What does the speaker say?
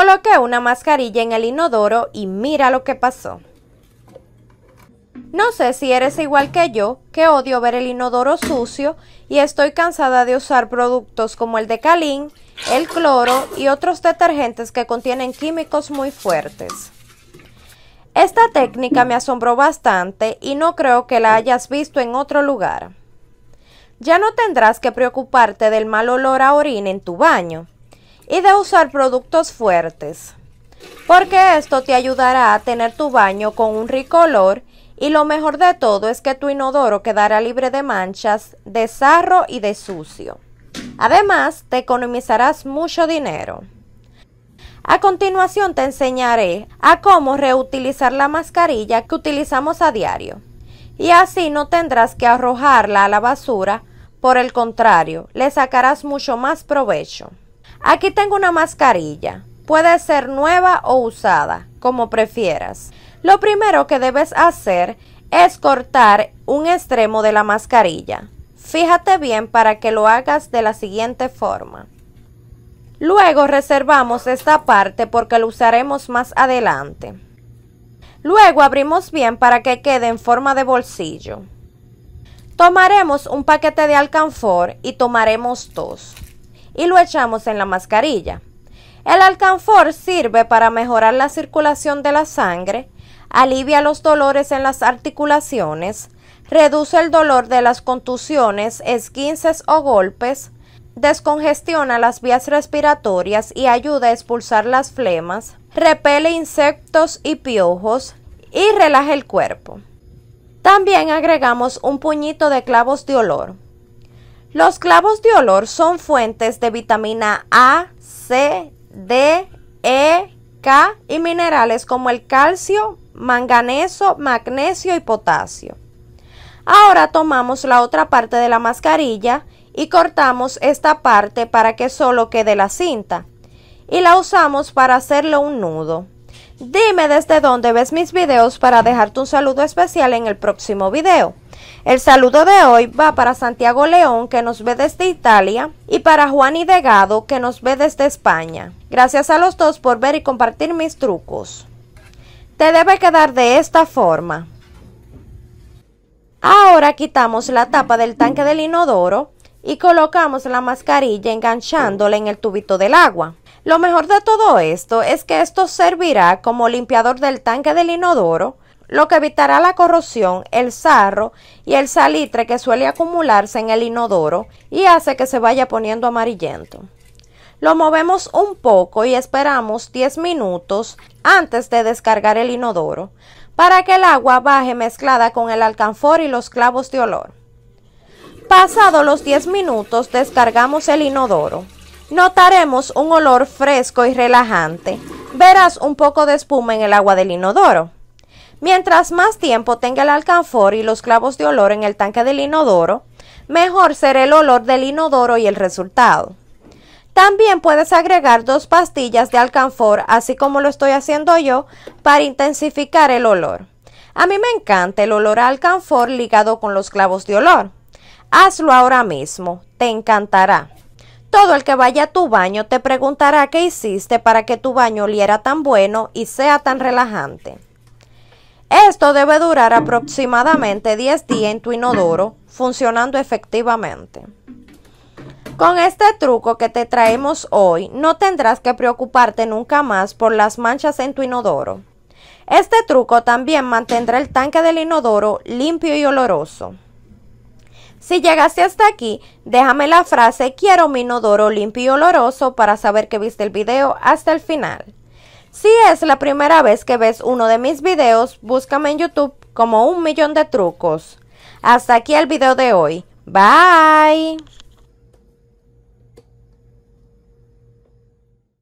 Coloqué una mascarilla en el inodoro y mira lo que pasó. No sé si eres igual que yo, que odio ver el inodoro sucio y estoy cansada de usar productos como el de el cloro y otros detergentes que contienen químicos muy fuertes. Esta técnica me asombró bastante y no creo que la hayas visto en otro lugar. Ya no tendrás que preocuparte del mal olor a orina en tu baño y de usar productos fuertes, porque esto te ayudará a tener tu baño con un rico olor y lo mejor de todo es que tu inodoro quedará libre de manchas, de sarro y de sucio. Además, te economizarás mucho dinero. A continuación te enseñaré a cómo reutilizar la mascarilla que utilizamos a diario. Y así no tendrás que arrojarla a la basura, por el contrario, le sacarás mucho más provecho. Aquí tengo una mascarilla. Puede ser nueva o usada, como prefieras. Lo primero que debes hacer es cortar un extremo de la mascarilla. Fíjate bien para que lo hagas de la siguiente forma. Luego reservamos esta parte porque lo usaremos más adelante. Luego abrimos bien para que quede en forma de bolsillo. Tomaremos un paquete de alcanfor y tomaremos dos y lo echamos en la mascarilla. El alcanfor sirve para mejorar la circulación de la sangre, alivia los dolores en las articulaciones, reduce el dolor de las contusiones, esguinces o golpes, descongestiona las vías respiratorias y ayuda a expulsar las flemas, repele insectos y piojos y relaja el cuerpo. También agregamos un puñito de clavos de olor. Los clavos de olor son fuentes de vitamina A, C, D, E, K y minerales como el calcio, manganeso, magnesio y potasio. Ahora tomamos la otra parte de la mascarilla y cortamos esta parte para que solo quede la cinta y la usamos para hacerle un nudo. Dime desde dónde ves mis videos para dejarte un saludo especial en el próximo video. El saludo de hoy va para Santiago León, que nos ve desde Italia, y para Juan y Degado, que nos ve desde España. Gracias a los dos por ver y compartir mis trucos. Te debe quedar de esta forma. Ahora quitamos la tapa del tanque del inodoro y colocamos la mascarilla enganchándola en el tubito del agua. Lo mejor de todo esto es que esto servirá como limpiador del tanque del inodoro, lo que evitará la corrosión, el sarro y el salitre que suele acumularse en el inodoro y hace que se vaya poniendo amarillento. Lo movemos un poco y esperamos 10 minutos antes de descargar el inodoro para que el agua baje mezclada con el alcanfor y los clavos de olor. Pasados los 10 minutos descargamos el inodoro notaremos un olor fresco y relajante. Verás un poco de espuma en el agua del inodoro. Mientras más tiempo tenga el alcanfor y los clavos de olor en el tanque del inodoro, mejor será el olor del inodoro y el resultado. También puedes agregar dos pastillas de alcanfor, así como lo estoy haciendo yo, para intensificar el olor. A mí me encanta el olor a alcanfor ligado con los clavos de olor. Hazlo ahora mismo, te encantará. Todo el que vaya a tu baño te preguntará qué hiciste para que tu baño oliera tan bueno y sea tan relajante. Esto debe durar aproximadamente 10 días en tu inodoro, funcionando efectivamente. Con este truco que te traemos hoy, no tendrás que preocuparte nunca más por las manchas en tu inodoro. Este truco también mantendrá el tanque del inodoro limpio y oloroso. Si llegaste hasta aquí, déjame la frase quiero mi inodoro limpio y oloroso para saber que viste el video hasta el final. Si es la primera vez que ves uno de mis videos, búscame en YouTube como un millón de trucos. Hasta aquí el video de hoy. Bye.